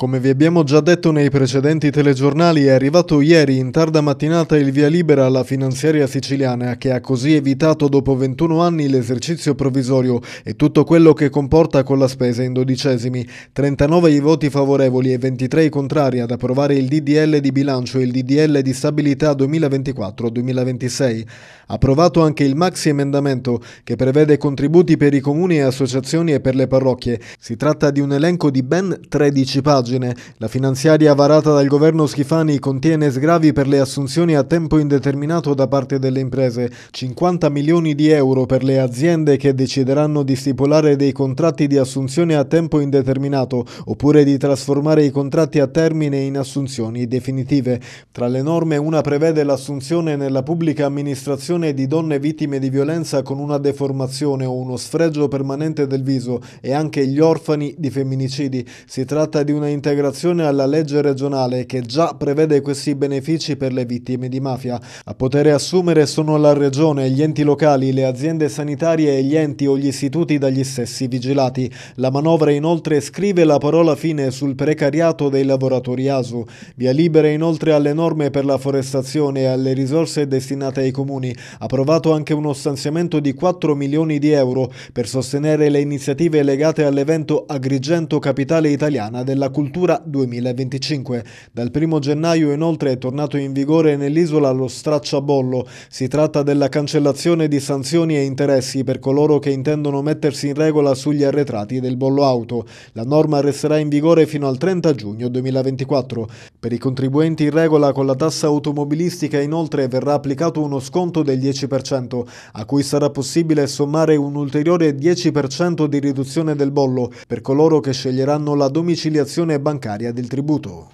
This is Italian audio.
Come vi abbiamo già detto nei precedenti telegiornali, è arrivato ieri in tarda mattinata il via libera alla finanziaria siciliana che ha così evitato dopo 21 anni l'esercizio provvisorio e tutto quello che comporta con la spesa in dodicesimi. 39 i voti favorevoli e 23 i contrari ad approvare il DDL di bilancio e il DDL di stabilità 2024-2026. Approvato anche il maxi emendamento che prevede contributi per i comuni e associazioni e per le parrocchie. Si tratta di un elenco di ben 13 pagine margine. La finanziaria varata dal governo Schifani contiene sgravi per le assunzioni a tempo indeterminato da parte delle imprese, 50 milioni di euro per le aziende che decideranno di stipulare dei contratti di assunzione a tempo indeterminato oppure di trasformare i contratti a termine in assunzioni definitive. Tra le norme una prevede l'assunzione nella pubblica amministrazione di donne vittime di violenza con una deformazione o uno sfregio permanente del viso e anche gli orfani di femminicidi. Si tratta di una integrazione alla legge regionale che già prevede questi benefici per le vittime di mafia. A poter assumere sono la Regione, gli enti locali, le aziende sanitarie e gli enti o gli istituti dagli stessi vigilati. La manovra inoltre scrive la parola fine sul precariato dei lavoratori ASU. Via libera inoltre alle norme per la forestazione e alle risorse destinate ai comuni. Approvato anche uno stanziamento di 4 milioni di euro per sostenere le iniziative legate all'evento Agrigento Capitale Italiana della Cultura. Cultura 2025. Dal 1 gennaio inoltre è tornato in vigore nell'isola lo stracciabollo. Si tratta della cancellazione di sanzioni e interessi per coloro che intendono mettersi in regola sugli arretrati del bollo auto. La norma resterà in vigore fino al 30 giugno 2024. Per i contribuenti in regola con la tassa automobilistica inoltre verrà applicato uno sconto del 10%, a cui sarà possibile sommare un ulteriore 10% di riduzione del bollo per coloro che sceglieranno la domiciliazione bancaria del tributo.